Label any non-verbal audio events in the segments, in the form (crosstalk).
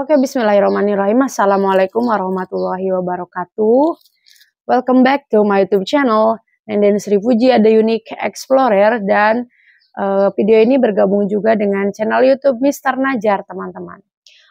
Oke, bismillahirrahmanirrahim. Assalamualaikum warahmatullahi wabarakatuh. Welcome back to my YouTube channel. Nenden Sri Puji ada Unique Explorer dan uh, video ini bergabung juga dengan channel YouTube Mister Najar, teman-teman.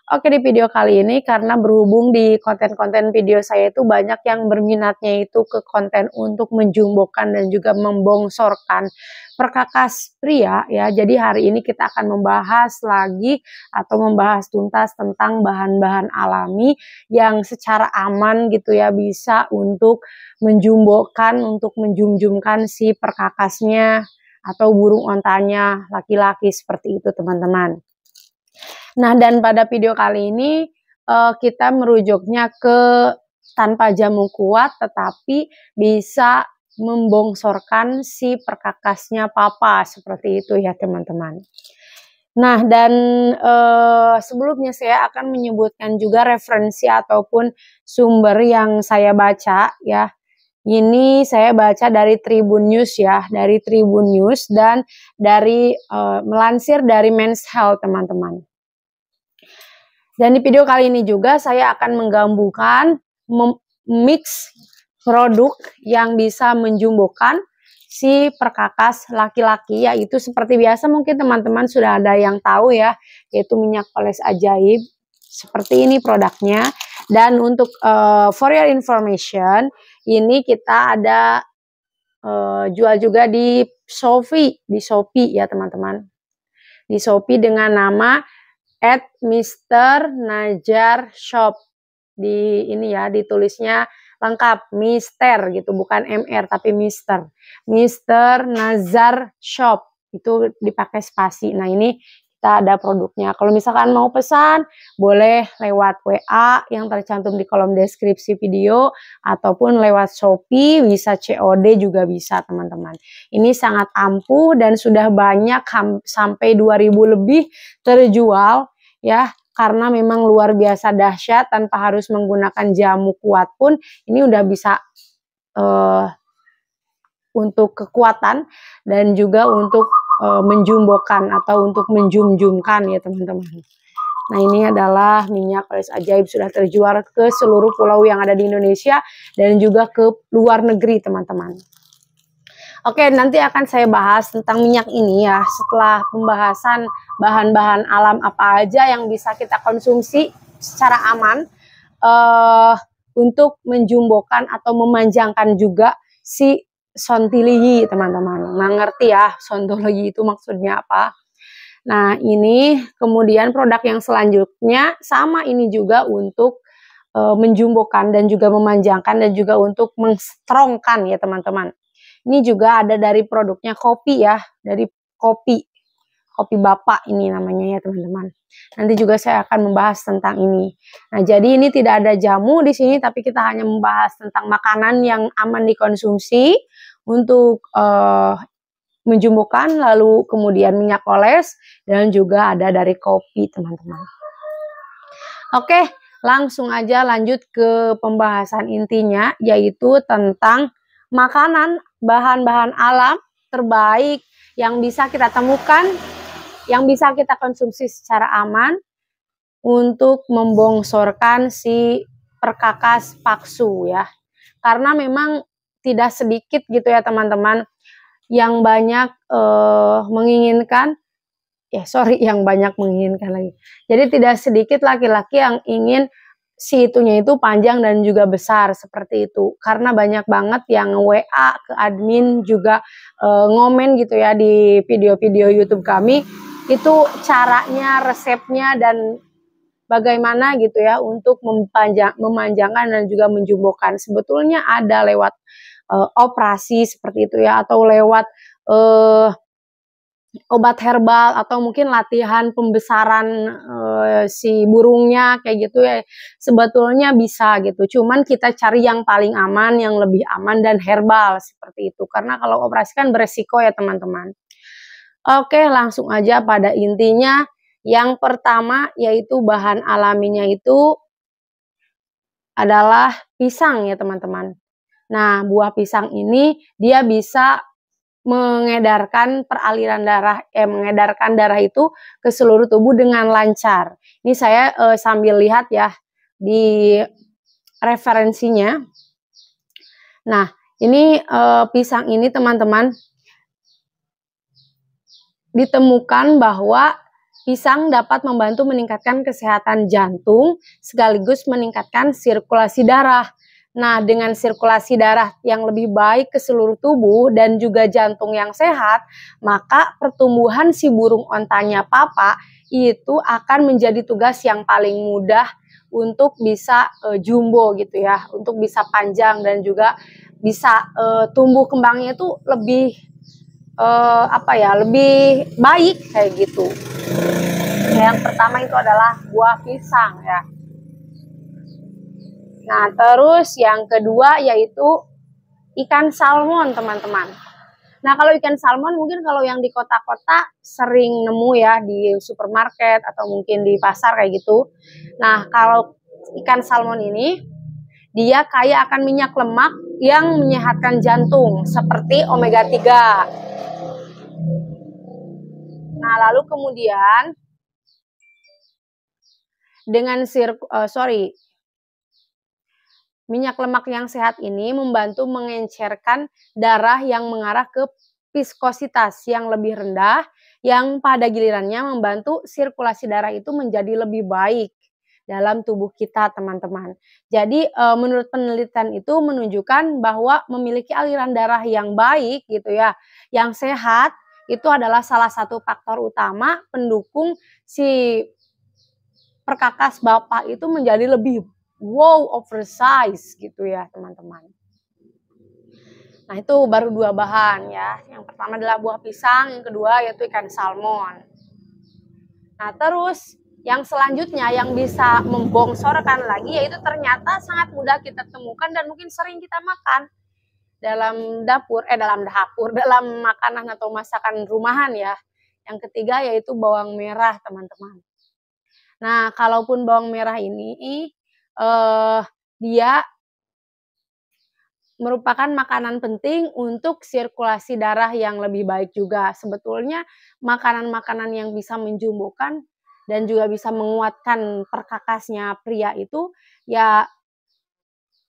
Oke di video kali ini karena berhubung di konten-konten video saya itu banyak yang berminatnya itu ke konten untuk menjumbokan dan juga membongsorkan perkakas pria ya. Jadi hari ini kita akan membahas lagi atau membahas tuntas tentang bahan-bahan alami yang secara aman gitu ya bisa untuk menjumbokan, untuk menjumjumkan si perkakasnya atau burung ontanya laki-laki seperti itu teman-teman. Nah, dan pada video kali ini uh, kita merujuknya ke tanpa jamu kuat tetapi bisa membongsorkan si perkakasnya papa seperti itu ya teman-teman. Nah, dan uh, sebelumnya saya akan menyebutkan juga referensi ataupun sumber yang saya baca ya. Ini saya baca dari Tribun News ya, dari Tribun News dan dari uh, melansir dari Men's Health teman-teman. Dan di video kali ini juga saya akan menggabungkan mix produk yang bisa menjumbokan si perkakas laki-laki yaitu seperti biasa mungkin teman-teman sudah ada yang tahu ya yaitu minyak poles ajaib seperti ini produknya dan untuk uh, for your information ini kita ada uh, jual juga di Shopee di Shopee ya teman-teman di Shopee dengan nama at Mr. Najar Shop. Di ini ya, ditulisnya lengkap Mister gitu, bukan MR tapi Mister. Mister Nazar Shop itu dipakai spasi. Nah, ini kita ada produknya. Kalau misalkan mau pesan, boleh lewat WA yang tercantum di kolom deskripsi video ataupun lewat Shopee, bisa COD juga bisa teman-teman. Ini sangat ampuh dan sudah banyak sampai 2000 lebih terjual ya karena memang luar biasa dahsyat tanpa harus menggunakan jamu kuat pun ini udah bisa uh, untuk kekuatan dan juga untuk uh, eh, menjumbokan atau untuk menjumjumkan ya teman-teman. Nah ini adalah minyak Paris Ajaib sudah terjual ke seluruh pulau yang ada di Indonesia dan juga ke luar negeri teman-teman. Oke nanti akan saya bahas tentang minyak ini ya setelah pembahasan bahan-bahan alam apa aja yang bisa kita konsumsi secara aman uh, untuk menjumbokan atau memanjangkan juga si sontiligi teman-teman. Nah, ngerti ya sontologi itu maksudnya apa? Nah, ini kemudian produk yang selanjutnya sama ini juga untuk e, menjumbokan dan juga memanjangkan dan juga untuk mengstrongkan ya teman-teman. Ini juga ada dari produknya kopi ya, dari kopi. Kopi Bapak ini namanya ya teman-teman. Nanti juga saya akan membahas tentang ini. Nah, jadi ini tidak ada jamu di sini tapi kita hanya membahas tentang makanan yang aman dikonsumsi untuk uh, eh, menjumbukan, lalu kemudian minyak oles, dan juga ada dari kopi, teman-teman. Oke, langsung aja lanjut ke pembahasan intinya, yaitu tentang makanan, bahan-bahan alam terbaik yang bisa kita temukan, yang bisa kita konsumsi secara aman untuk membongsorkan si perkakas paksu ya. Karena memang tidak sedikit gitu ya teman-teman yang banyak uh, menginginkan ya sorry (laughs) yang banyak menginginkan lagi. Jadi tidak sedikit laki-laki yang ingin si itunya itu panjang dan juga besar seperti itu. Karena banyak banget yang WA ke admin juga e, ngomen gitu ya di video-video YouTube kami itu caranya, resepnya dan bagaimana gitu ya untuk memanjang memanjangkan dan juga menjumbokan. Sebetulnya ada lewat uh, operasi seperti itu ya atau lewat uh, obat herbal atau mungkin latihan pembesaran uh, si burungnya kayak gitu ya sebetulnya bisa gitu cuman kita cari yang paling aman yang lebih aman dan herbal seperti itu karena kalau operasi kan beresiko ya teman-teman oke langsung aja pada intinya yang pertama yaitu bahan alaminya itu adalah pisang ya teman-teman Nah, buah pisang ini dia bisa mengedarkan peraliran darah eh mengedarkan darah itu ke seluruh tubuh dengan lancar. Ini saya eh, sambil lihat ya di referensinya. Nah, ini eh, pisang ini teman-teman ditemukan bahwa pisang dapat membantu meningkatkan kesehatan jantung sekaligus meningkatkan sirkulasi darah. Nah, dengan sirkulasi darah yang lebih baik ke seluruh tubuh dan juga jantung yang sehat, maka pertumbuhan si burung ontanya papa itu akan menjadi tugas yang paling mudah untuk bisa e, jumbo gitu ya, untuk bisa panjang dan juga bisa e, tumbuh kembangnya itu lebih e, apa ya, lebih baik kayak gitu. Yang pertama itu adalah buah pisang ya Nah, terus yang kedua yaitu ikan salmon, teman-teman. Nah, kalau ikan salmon mungkin kalau yang di kota-kota sering nemu ya di supermarket atau mungkin di pasar kayak gitu. Nah, kalau ikan salmon ini dia kaya akan minyak lemak yang menyehatkan jantung seperti omega 3. Nah, lalu kemudian dengan sir uh, eh, sorry Minyak lemak yang sehat ini membantu mengencerkan darah yang mengarah ke viskositas yang lebih rendah yang pada gilirannya membantu sirkulasi darah itu menjadi lebih baik dalam tubuh kita, teman-teman. Jadi eh, menurut penelitian itu menunjukkan bahwa memiliki aliran darah yang baik gitu ya, yang sehat itu adalah salah satu faktor utama pendukung si perkakas bapak itu menjadi lebih wow oversize gitu ya teman-teman. Nah itu baru dua bahan ya. Yang pertama adalah buah pisang, yang kedua yaitu ikan salmon. Nah terus yang selanjutnya yang bisa membongsorkan lagi yaitu ternyata sangat mudah kita temukan dan mungkin sering kita makan dalam dapur eh dalam dapur (laughs) dalam makanan atau masakan rumahan ya. Yang ketiga yaitu bawang merah, teman-teman. Nah, kalaupun bawang merah ini uh, dia merupakan makanan penting untuk sirkulasi darah yang lebih baik juga. Sebetulnya makanan-makanan yang bisa menjumbuhkan dan juga bisa menguatkan perkakasnya pria itu ya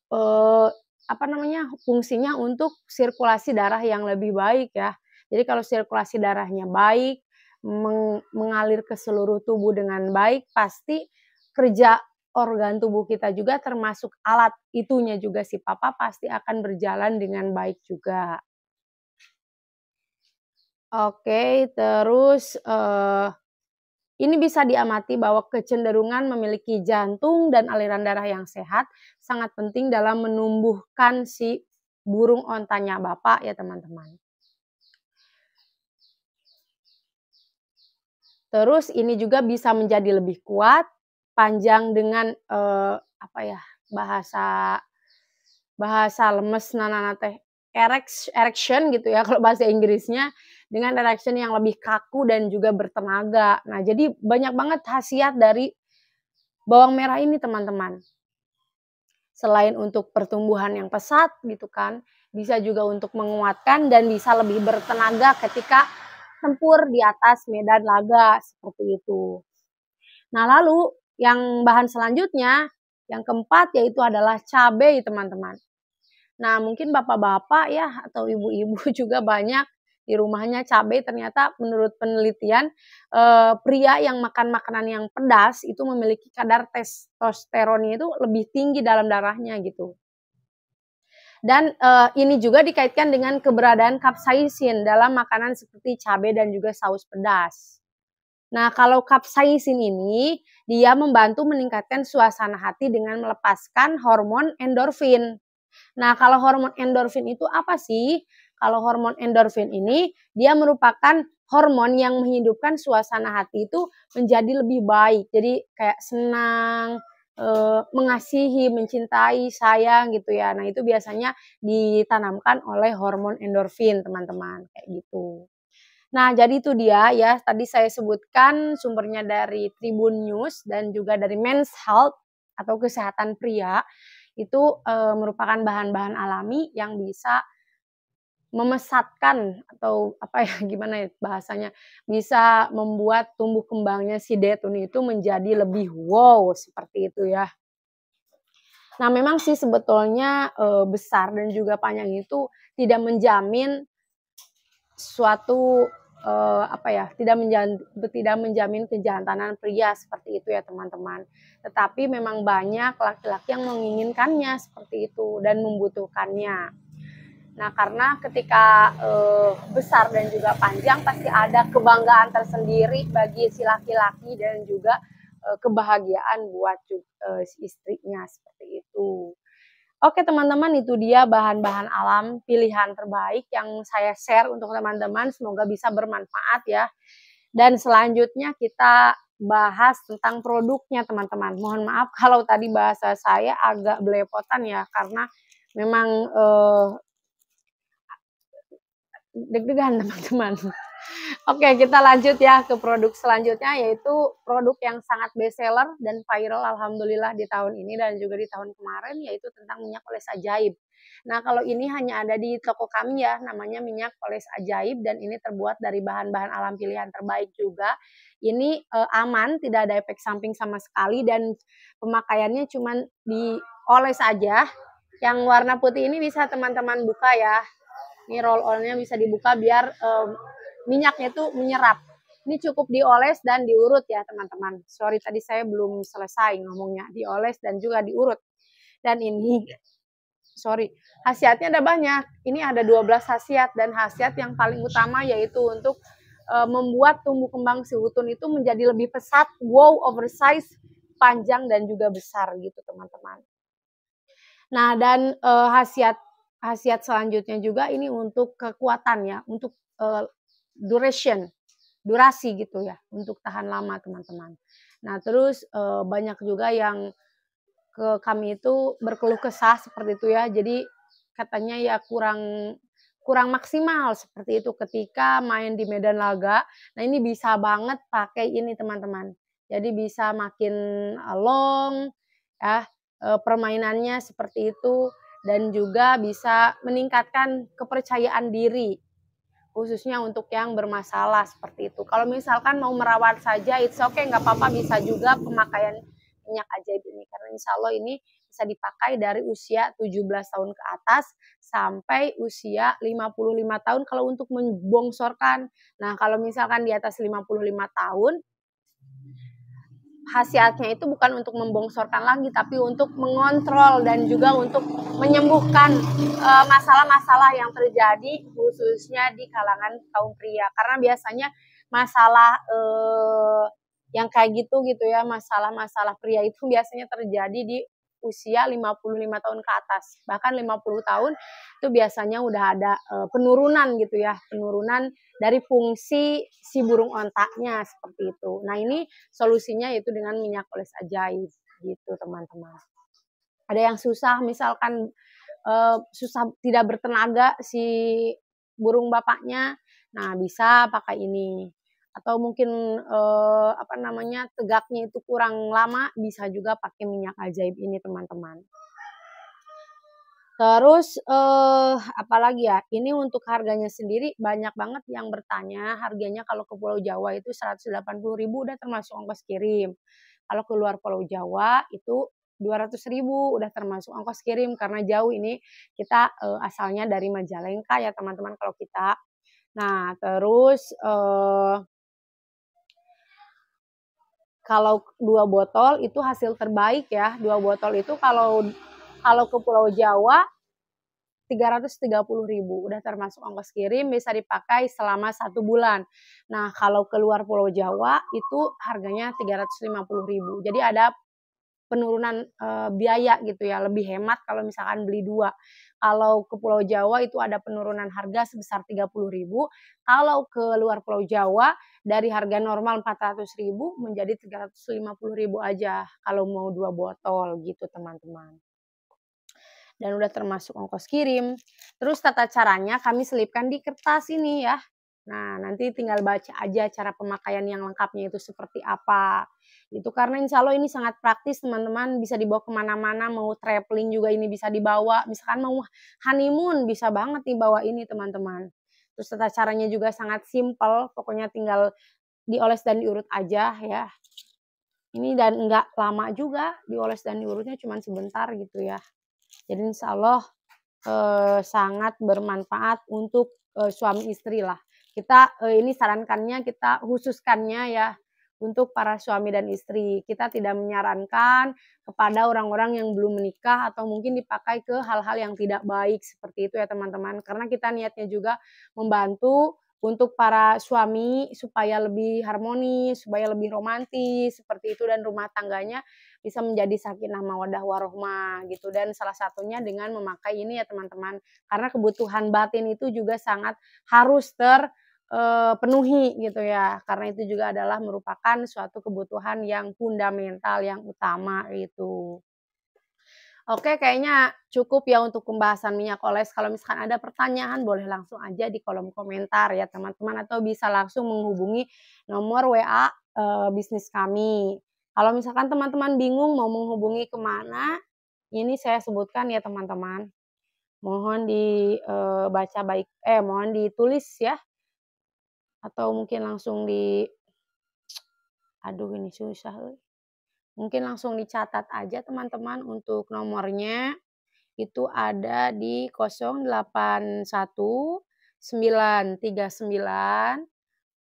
eh, apa namanya fungsinya untuk sirkulasi darah yang lebih baik ya. Jadi kalau sirkulasi darahnya baik, meng mengalir ke seluruh tubuh dengan baik, pasti kerja organ tubuh kita juga termasuk alat itunya juga si papa pasti akan berjalan dengan baik juga. Oke, terus eh, ini bisa diamati bahwa kecenderungan memiliki jantung dan aliran darah yang sehat sangat penting dalam menumbuhkan si burung ontanya Bapak ya teman-teman. Terus ini juga bisa menjadi lebih kuat panjang dengan eh, apa ya bahasa bahasa lemes nanana teh erection gitu ya (laughs) kalau bahasa Inggrisnya dengan erection yang lebih kaku dan juga bertenaga. Nah, jadi banyak banget khasiat dari bawang merah ini teman-teman. Selain untuk pertumbuhan yang pesat gitu kan, bisa juga untuk menguatkan dan bisa lebih bertenaga ketika tempur di atas medan laga seperti itu. Nah, lalu yang bahan selanjutnya, yang keempat yaitu adalah cabai, teman-teman. Nah, mungkin bapak-bapak ya atau ibu-ibu (laughs) juga banyak di rumahnya cabai ternyata menurut penelitian eh, pria yang makan makanan yang pedas itu memiliki kadar testosteronnya itu lebih tinggi dalam darahnya gitu. Dan eh, ini juga dikaitkan dengan keberadaan kapsaisin dalam makanan seperti cabai dan juga saus pedas. Nah, kalau kapsaisin ini dia membantu meningkatkan suasana hati dengan melepaskan hormon endorfin. Nah, kalau hormon endorfin itu apa sih? Kalau hormon endorfin ini dia merupakan hormon yang menghidupkan suasana hati itu menjadi lebih baik. Jadi kayak senang, eh, mengasihi, mencintai, sayang gitu ya. Nah, itu biasanya ditanamkan oleh hormon endorfin, teman-teman, kayak gitu. Nah, jadi itu dia ya. Tadi saya sebutkan sumbernya dari Tribun News dan juga dari Men's Health atau kesehatan pria. Itu e, merupakan bahan-bahan alami yang bisa memesatkan atau apa ya (laughs) gimana ya bahasanya bisa membuat tumbuh kembangnya si detun itu menjadi lebih wow seperti itu ya. Nah, memang sih sebetulnya e, besar dan juga panjang itu tidak menjamin suatu uh, apa ya tidak menjamin, tidak menjamin kejantanan pria seperti itu ya teman-teman. Tetapi memang banyak laki-laki yang menginginkannya seperti itu dan membutuhkannya. Nah karena ketika uh, besar dan juga panjang pasti ada kebanggaan tersendiri bagi si laki-laki dan juga uh, kebahagiaan buat uh, istrinya seperti itu. Oke teman-teman itu dia bahan-bahan alam pilihan terbaik yang saya share untuk teman-teman semoga bisa bermanfaat ya. Dan selanjutnya kita bahas tentang produknya teman-teman. Mohon maaf kalau tadi bahasa saya agak belepotan ya karena memang eh, deg-degan (laughs) teman-teman. Oke, kita lanjut ya ke produk selanjutnya yaitu produk yang sangat best seller dan viral alhamdulillah di tahun ini dan juga di tahun kemarin yaitu tentang minyak oles ajaib. Nah, kalau ini hanya ada di toko kami ya, namanya minyak oles ajaib dan ini terbuat dari bahan-bahan alam pilihan terbaik juga. Ini eh, aman, tidak ada efek samping sama sekali dan pemakaiannya cuman dioles aja. Yang warna putih ini bisa teman-teman buka ya. Ini roll onnya bisa dibuka biar eh, minyaknya itu menyerap. Ini cukup dioles dan diurut ya teman-teman. Sorry tadi saya belum selesai ngomongnya. Dioles dan juga diurut. Dan ini, ya. sorry, khasiatnya ada banyak. Ini ada 12 khasiat dan khasiat yang paling utama yaitu untuk e, membuat tumbuh kembang si hutun itu menjadi lebih pesat, wow, oversize, panjang dan juga besar gitu teman-teman. Nah dan e, khasiat khasiat selanjutnya juga ini untuk kekuatan ya, untuk eh, duration, durasi gitu ya untuk tahan lama teman-teman. Nah terus eh, banyak juga yang ke kami itu berkeluh kesah seperti itu ya. Jadi katanya ya kurang kurang maksimal seperti itu ketika main di medan laga. Nah ini bisa banget pakai ini teman-teman. Jadi bisa makin eh, long ya eh, permainannya seperti itu dan juga bisa meningkatkan kepercayaan diri khususnya untuk yang bermasalah seperti itu. Kalau misalkan mau merawat saja, it's okay, nggak apa-apa, bisa juga pemakaian minyak ajaib ini. Karena insya Allah ini bisa dipakai dari usia 17 tahun ke atas sampai usia 55 tahun kalau untuk membongsorkan. Nah, kalau misalkan di atas 55 tahun, khasiatnya itu bukan untuk membongsorkan lagi tapi untuk mengontrol dan juga untuk menyembuhkan eh, masalah-masalah yang terjadi khususnya di kalangan kaum pria karena biasanya masalah uh, yang kayak gitu gitu ya masalah-masalah pria itu biasanya terjadi di usia 55 tahun ke atas. Bahkan 50 tahun itu biasanya udah ada eh, penurunan gitu ya, penurunan dari fungsi si burung ontaknya seperti itu. Nah, ini solusinya yaitu dengan minyak oles ajaib gitu, teman-teman. Ada yang susah misalkan eh, susah tidak bertenaga si burung bapaknya. Nah, bisa pakai ini atau mungkin eh, apa namanya tegaknya itu kurang lama bisa juga pakai minyak ajaib ini teman-teman. Terus eh apalagi ya? Ini untuk harganya sendiri banyak banget yang bertanya harganya kalau ke Pulau Jawa itu 180 ribu udah termasuk ongkos kirim. Kalau keluar Pulau Jawa itu 200 ribu udah termasuk ongkos kirim karena jauh ini kita eh, asalnya dari Majalengka ya teman-teman kalau kita. Nah, terus eh kalau dua botol itu hasil terbaik ya. Dua botol itu kalau kalau ke Pulau Jawa 330 ribu udah termasuk ongkos kirim bisa dipakai selama satu bulan. Nah kalau keluar Pulau Jawa itu harganya 350 ribu. Jadi ada penurunan e, biaya gitu ya lebih hemat kalau misalkan beli dua kalau ke Pulau Jawa itu ada penurunan harga sebesar ribu kalau ke luar Pulau Jawa dari harga normal ribu menjadi ribu aja kalau mau dua botol gitu teman-teman dan udah termasuk ongkos kirim. Terus tata caranya kami selipkan di kertas ini ya. Nah, nanti tinggal baca aja cara pemakaian yang lengkapnya itu seperti apa. Itu karena insya Allah ini sangat praktis teman-teman bisa dibawa kemana-mana, mau traveling juga ini bisa dibawa, misalkan mau honeymoon bisa banget nih bawa ini teman-teman. Terus tata caranya juga sangat simple, pokoknya tinggal dioles dan diurut aja ya. Ini dan nggak lama juga dioles dan diurutnya cuma sebentar gitu ya. Jadi insya Allah eh, sangat bermanfaat untuk eh, suami istri lah kita eh, ini sarankannya kita khususkannya ya untuk para suami dan istri. Kita tidak menyarankan kepada orang-orang yang belum menikah atau mungkin dipakai ke hal-hal yang tidak baik seperti itu ya teman-teman. Karena kita niatnya juga membantu untuk para suami supaya lebih harmonis, supaya lebih romantis seperti itu dan rumah tangganya bisa menjadi sakinah mawadah warohmah gitu dan salah satunya dengan memakai ini ya teman-teman karena kebutuhan batin itu juga sangat harus ter Eh, penuhi gitu ya karena itu juga adalah merupakan suatu kebutuhan yang fundamental yang utama itu Oke, kayaknya cukup ya untuk pembahasan minyak oles. Kalau misalkan ada pertanyaan, boleh langsung aja di kolom komentar ya teman-teman. Atau bisa langsung menghubungi nomor WA e, eh, bisnis kami. Kalau misalkan teman-teman bingung mau menghubungi kemana, ini saya sebutkan ya teman-teman. Mohon dibaca eh, baik, eh mohon ditulis ya atau mungkin langsung di aduh ini susah mungkin langsung dicatat aja teman-teman untuk nomornya itu ada di 081 939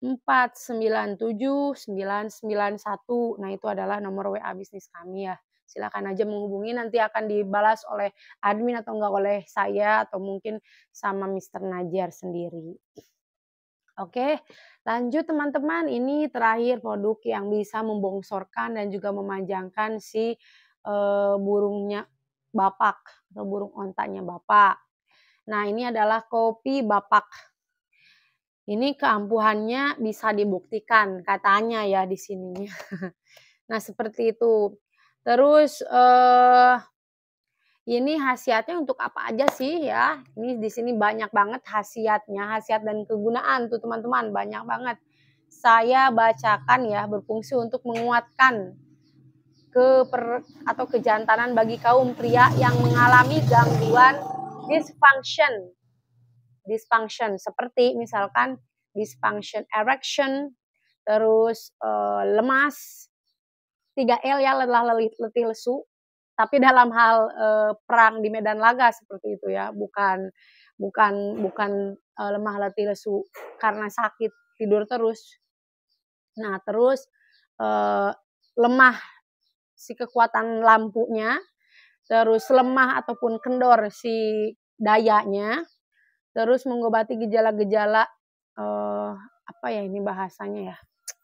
497 991 Nah, itu adalah nomor WA bisnis kami ya. Silakan aja menghubungi nanti akan dibalas oleh admin atau enggak oleh saya atau mungkin sama Mr. Najar sendiri. Oke, lanjut teman-teman, ini terakhir produk yang bisa membongsorkan dan juga memanjangkan si e, burungnya bapak atau burung ontanya bapak. Nah, ini adalah kopi bapak ini keampuhannya bisa dibuktikan katanya ya di sininya. (laughs) Nah seperti itu. Terus eh, ini khasiatnya untuk apa aja sih ya? Ini di sini banyak banget khasiatnya, khasiat dan kegunaan tuh teman-teman, banyak banget. Saya bacakan ya, berfungsi untuk menguatkan ke per, atau kejantanan bagi kaum pria yang mengalami gangguan dysfunction. Dysfunction seperti misalkan dysfunction erection, terus uh, lemas, 3L ya lelah letih lesu tapi dalam hal uh, perang di medan laga seperti itu ya bukan bukan bukan uh, lemah letih lesu karena sakit tidur terus nah terus uh, lemah si kekuatan lampunya terus lemah ataupun kendor si dayanya terus mengobati gejala-gejala apa ya ini bahasanya ya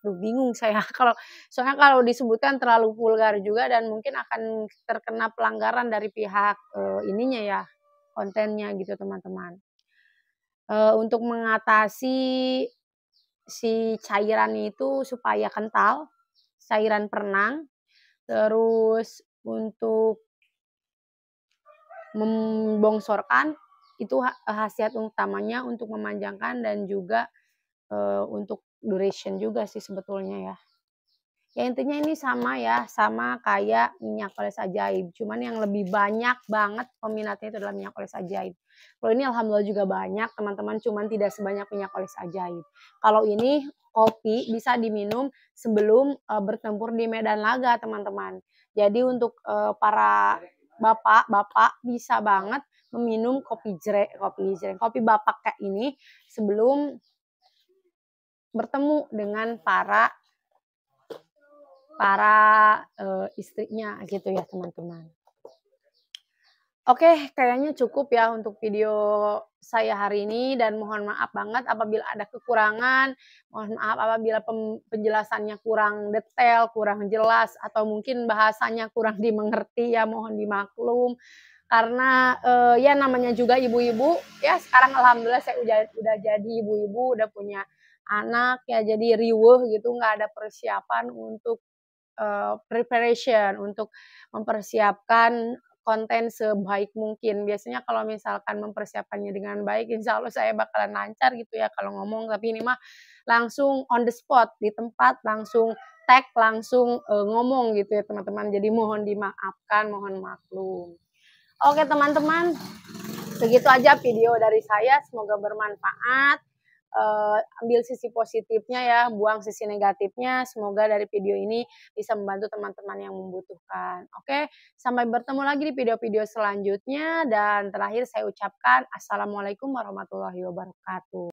Duh, bingung saya (laughs) kalau soalnya kalau disebutkan terlalu vulgar juga dan mungkin akan terkena pelanggaran dari pihak e, ininya ya kontennya gitu teman-teman. e, untuk mengatasi si cairan itu supaya kental, cairan perenang, terus untuk membongsorkan itu khasiat utamanya untuk memanjangkan dan juga e, untuk duration juga sih sebetulnya ya. Ya intinya ini sama ya, sama kayak minyak oles ajaib. Cuman yang lebih banyak banget peminatnya itu adalah minyak oles ajaib. Kalau ini alhamdulillah juga banyak teman-teman, cuman tidak sebanyak minyak oles ajaib. Kalau ini kopi bisa diminum sebelum uh, bertempur di medan laga teman-teman. Jadi untuk uh, para bapak-bapak bisa banget meminum kopi jre, kopi jre, kopi bapak kayak ini sebelum bertemu dengan para para uh, istrinya gitu ya teman-teman. Oke, kayaknya cukup ya untuk video saya hari ini dan mohon maaf banget apabila ada kekurangan, mohon maaf apabila penjelasannya kurang detail, kurang jelas atau mungkin bahasanya kurang (laughs) dimengerti ya mohon dimaklum karena eh, ya namanya juga ibu-ibu ya sekarang alhamdulillah saya udah udah jadi ibu-ibu udah punya anak ya jadi riuh gitu nggak ada persiapan untuk uh, preparation untuk mempersiapkan konten sebaik mungkin. Biasanya kalau misalkan mempersiapkannya dengan baik, insya Allah saya bakalan lancar gitu ya kalau ngomong. Tapi ini mah langsung on the spot di tempat, langsung tag, langsung uh, ngomong gitu ya teman-teman. Jadi mohon dimaafkan, mohon maklum. Oke teman-teman, segitu aja video dari saya. Semoga bermanfaat uh, ambil sisi positifnya ya, buang sisi negatifnya. Semoga dari video ini bisa membantu teman-teman yang membutuhkan. Oke, sampai bertemu lagi di video-video selanjutnya dan terakhir saya ucapkan assalamualaikum warahmatullahi wabarakatuh.